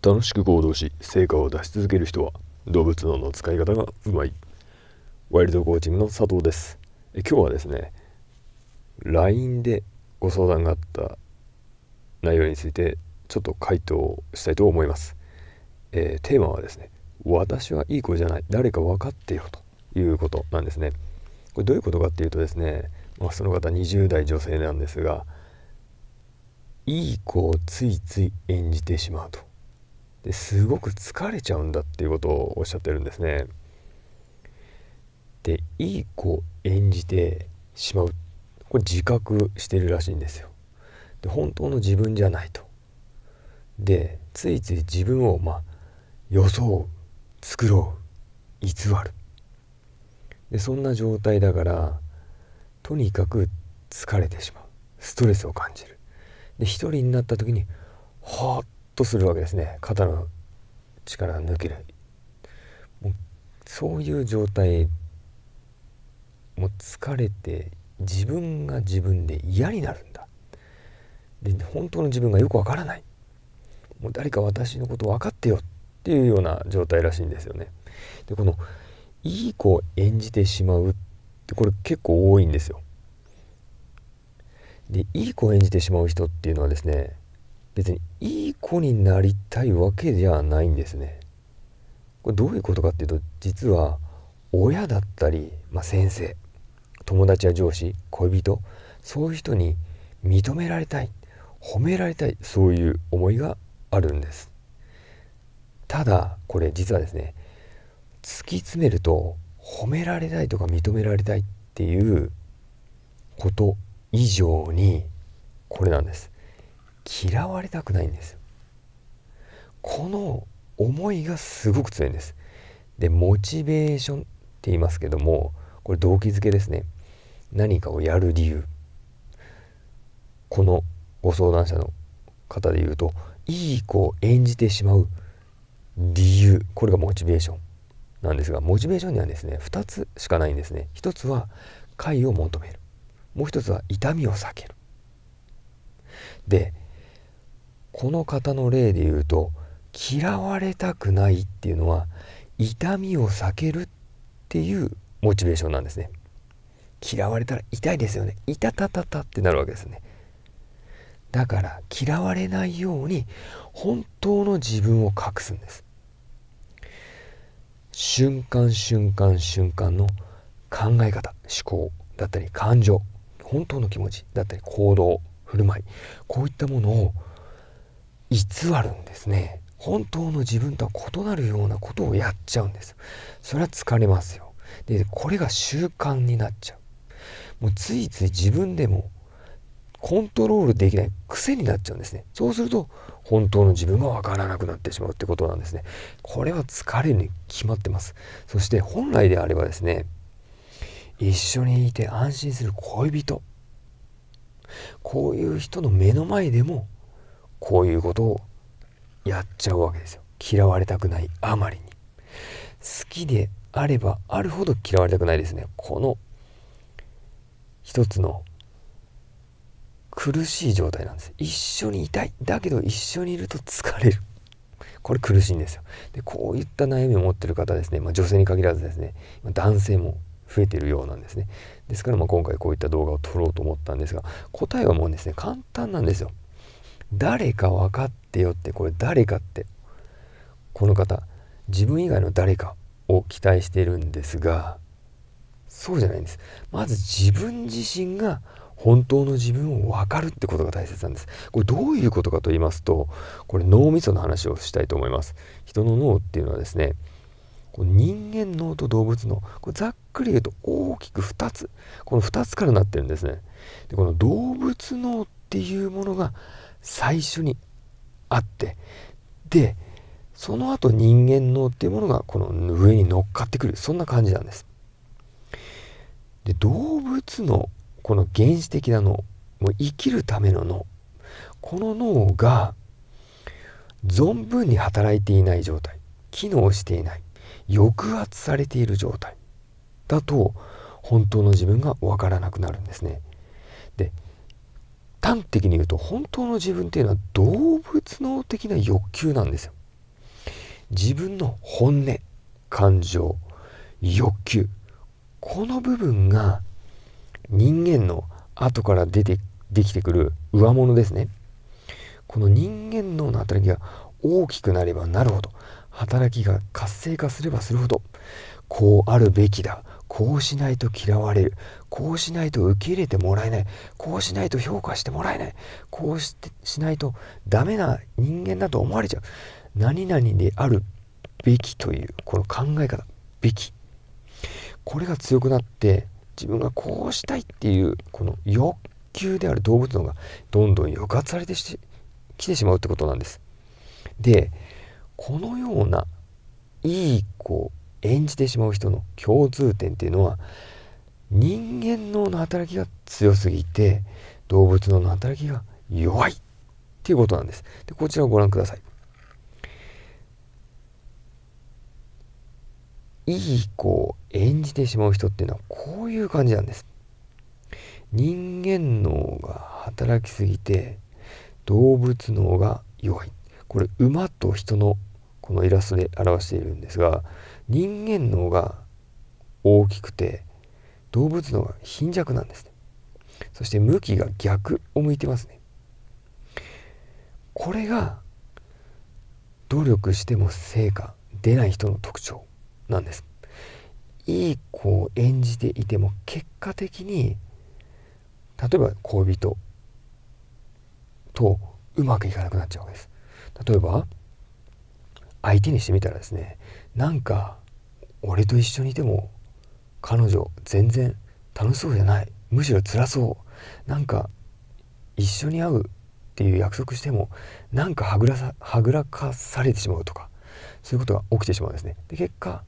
楽しく行動し成果を出し続ける人は動物脳の使い方がうまいワイルドコーチングの佐藤ですえ今日はですね LINE でご相談があった内容についてちょっと回答したいと思います、えー、テーマはですね私はいい子じゃない誰か分かってよということなんですねこれどういうことかっていうとですね、まあ、その方20代女性なんですがいい子をついつい演じてしまうとですごく疲れちゃうんだっていうことをおっしゃってるんですねでいい子演じてしまうこれ自覚してるらしいんですよで本当の自分じゃないとでついつい自分をまあ装う作ろう偽るでそんな状態だからとにかく疲れてしまうストレスを感じるで一人になった時にはあとするわけですね肩の力が抜けるもうそういう状態もう疲れて自分が自分で嫌になるんだで本当の自分がよくわからないもう誰か私のこと分かってよっていうような状態らしいんですよねでこのいい子を演じてしまうってこれ結構多いんですよでいい子を演じてしまう人っていうのはですね別にいい子になりたいわけではないんですね。これどういうことかっていうと実は親だったり、まあ、先生友達や上司恋人そういう人に認められたい褒められたいそういう思いがあるんです。ただこれ実はですね突き詰めると褒められたいとか認められたいっていうこと以上にこれなんです。嫌われたくないんですこの思いがすごく強いんですでモチベーションって言いますけどもこれ動機づけですね何かをやる理由このご相談者の方で言うといい子を演じてしまう理由これがモチベーションなんですがモチベーションにはですね2つしかないんですね1つは快を求めるもう1つは痛みを避けるでこの方の例で言うと嫌われたくないっていうのは痛みを避けるっていうモチベーションなんですね嫌われたら痛いですよね痛たたたってなるわけですねだから嫌われないように本当の自分を隠すんです瞬間瞬間瞬間の考え方思考だったり感情本当の気持ちだったり行動振る舞いこういったものを偽るんですね本当の自分とは異なるようなことをやっちゃうんですそれは疲れますよでこれが習慣になっちゃうもうついつい自分でもコントロールできない癖になっちゃうんですねそうすると本当の自分がわからなくなってしまうってことなんですねこれは疲れに決まってますそして本来であればですね一緒にいて安心する恋人こういう人の目の前でもこういうことをやっちゃうわけですよ嫌われたくないあまりに好きであればあるほど嫌われたくないですねこの一つの苦しい状態なんです一緒にいたいだけど一緒にいると疲れるこれ苦しいんですよでこういった悩みを持ってる方ですね、まあ、女性に限らずですね男性も増えてるようなんですねですからまあ今回こういった動画を撮ろうと思ったんですが答えはもうですね簡単なんですよ誰か分かってよってこれ誰かってこの方自分以外の誰かを期待しているんですがそうじゃないんですまず自分自身が本当の自分を分かるってことが大切なんですこれどういうことかと言いますとこれ脳みその話をしたいと思います人の脳っていうのはですね人間脳と動物脳これざっくり言うと大きく2つこの2つからなってるんですねでこの動物脳っていうものが最初にあってでその後人間脳っていうものがこの上に乗っかってくるそんな感じなんです。で動物のこの原始的な脳もう生きるための脳この脳が存分に働いていない状態機能していない抑圧されている状態だと本当の自分が分からなくなるんですね。で端的に言うと本当の自分っていうのは動物能的な欲求なんですよ。自分の本音感情欲求この部分が人間の後から出てできてくる上物ですねこの人間脳の働きが大きくなればなるほど働きが活性化すればするほどこうあるべきだこうしないと嫌われるこうしないと受け入れてもらえないこうしないと評価してもらえないこうしてしないとダメな人間だと思われちゃう何々であるべきというこの考え方べきこれが強くなって自分がこうしたいっていうこの欲求である動物のがどんどん抑圧されてきてしまうってことなんですでこのようないい子を演じてしまう人の共通点っていうのは人間脳の働きが強すぎて動物脳の働きが弱いっていうことなんです。でこちらをご覧ください。いい子を演じてしまう人っていうのはこういう感じなんです。人間脳が働きすぎて動物脳が弱い。これ馬と人のこのイラストで表しているんですが人間脳が大きくて動物のが貧弱なんですねそして向きが逆を向いてますねこれが努力しても成果出ない人の特徴なんですいい子を演じていても結果的に例えば恋人とうまくいかなくなっちゃうわけです例えば相手にしてみたらですねなんか俺と一緒にいても彼女全然楽しそうじゃないむしろ辛そうなんか一緒に会うっていう約束してもなんかはぐらさはぐらかされてしまうとかそういうことが起きてしまうんですねで結果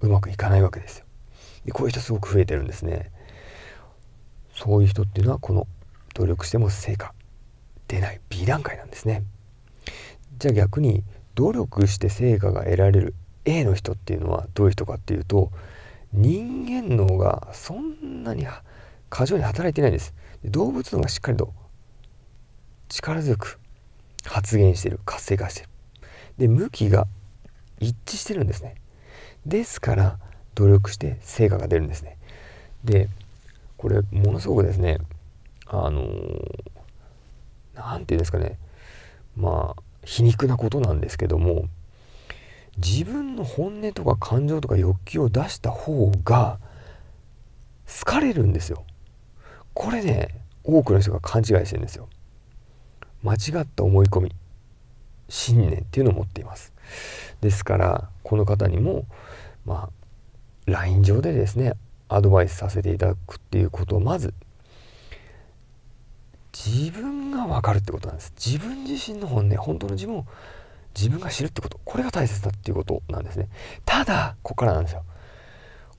うまくいかないわけですよでこういう人すごく増えてるんですねそういう人っていうのはこの努力しても成果出ない B 段階なんですねじゃあ逆に努力して成果が得られる A の人っていうのはどういう人かっていうと人間脳がそんなに過剰に働いてないです動物脳がしっかりと力強く発現してる活性化してるで向きが一致してるんですねですから努力して成果が出るんですねでこれものすごくですねあの何、て言うんですかねまあ皮肉なことなんですけども自分の本音とか感情とか欲求を出した方が好かれるんですよこれね多くの人が勘違いしてるんですよ間違った思い込み信念っていうのを持っていますですからこの方にもまあ LINE 上でですねアドバイスさせていただくっていうことをまず自分が分かるってことなんです自分自身の本音本当の自分を自分が知るってことこれが大切だっていうことなんですねただここからなんですよ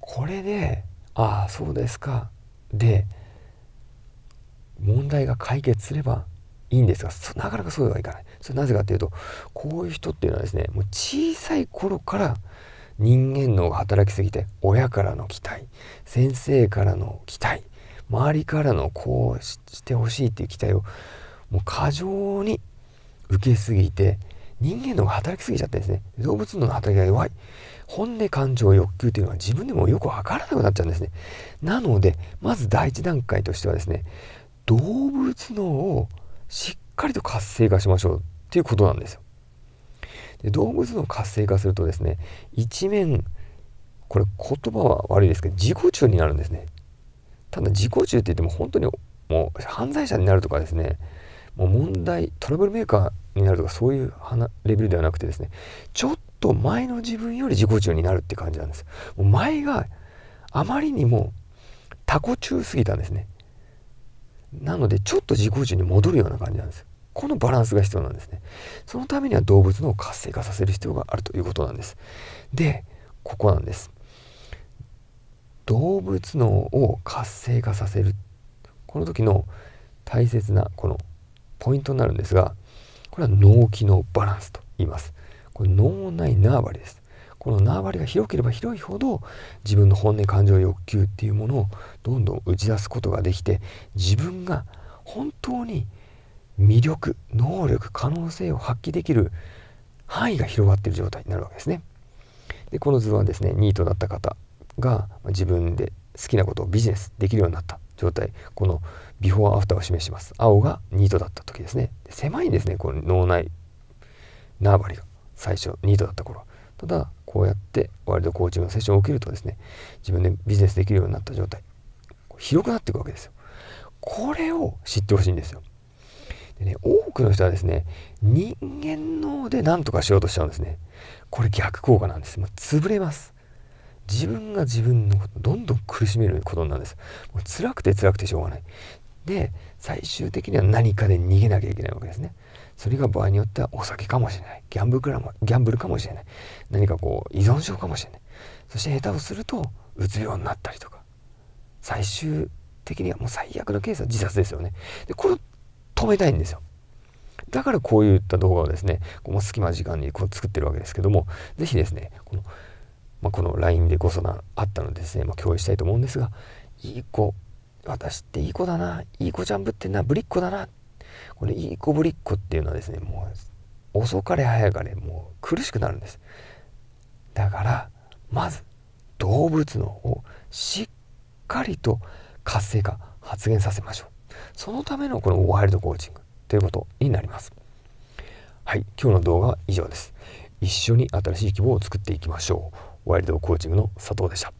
これでああそうですかで問題が解決すればいいんですがなかなかそうはいかないそれなぜかっていうとこういう人っていうのはですねもう小さい頃から人間脳が働きすぎて親からの期待先生からの期待周りからのこうしてほしいっていう期待をもう過剰に受けすぎて人間のが働きすぎちゃってですね、動物の働きが弱い。本音、感情、欲求というのは自分でもよくわからなくなっちゃうんですね。なので、まず第一段階としてはですね、動物脳をしっかりと活性化しましょうっていうことなんですよ。で動物の活性化するとですね、一面、これ言葉は悪いですけど、自己中になるんですね。ただ自己中って言っても本当にもう犯罪者になるとかですね、もう問題、トラブルメーカー、になるとかそういうレベルではなくてですねちょっと前の自分より自己中になるって感じなんですもう前があまりにもタコ中すぎたんですねなのでちょっと自己中に戻るような感じなんですこのバランスが必要なんですねそのためには動物の活性化させる必要があるということなんですでここなんです動物脳を活性化させるこの時の大切なこのポイントになるんですがこれは脳機能バランスと言います。これ脳内縄張りです。この縄張りが広ければ広いほど自分の本音感情欲求っていうものをどんどん打ち出すことができて自分が本当に魅力能力可能性を発揮できる範囲が広がっている状態になるわけですね。でこの図はですねニートだった方が自分で好きなことをビジネスできるようになった状態このビフォーアフターを示します青がニートだった時ですね狭いんですねこの脳内縄張りが最初ニートだった頃ただこうやってワとルドコーチングのセッションを受けるとですね自分でビジネスできるようになった状態広くなっていくわけですよこれを知ってほしいんですよでね多くの人はですね人間脳で何とかしようとしちゃうんですねこれ逆効果なんですもう潰れます自分が自分のことどんどん苦しめることなんですもう辛くて辛くてしょうがないで最終的には何かで逃げなきゃいけないわけですねそれが場合によってはお酒かもしれないギャンブルかもギャンブルかもしれない何かこう依存症かもしれないそして下手をするとうつ病になったりとか最終的にはもう最悪のケースは自殺ですよねでこれを止めたいんですよだからこういった動画をですねこの隙間時間にこう作ってるわけですけども是非ですねこの「まあ、この LINE でご相談あったのでですね、まあ、共有したいと思うんですが、いい子、私っていい子だな、いい子ちゃんぶってな、ぶりっ子だな。これ、いい子ぶりっ子っていうのはですね、もう遅かれ早かれ、もう苦しくなるんです。だから、まず動物脳をしっかりと活性化、発現させましょう。そのためのこのワイルドコーチングということになります。はい、今日の動画は以上です。一緒に新しい規模を作っていきましょう。ワイルドコーチングの佐藤でした。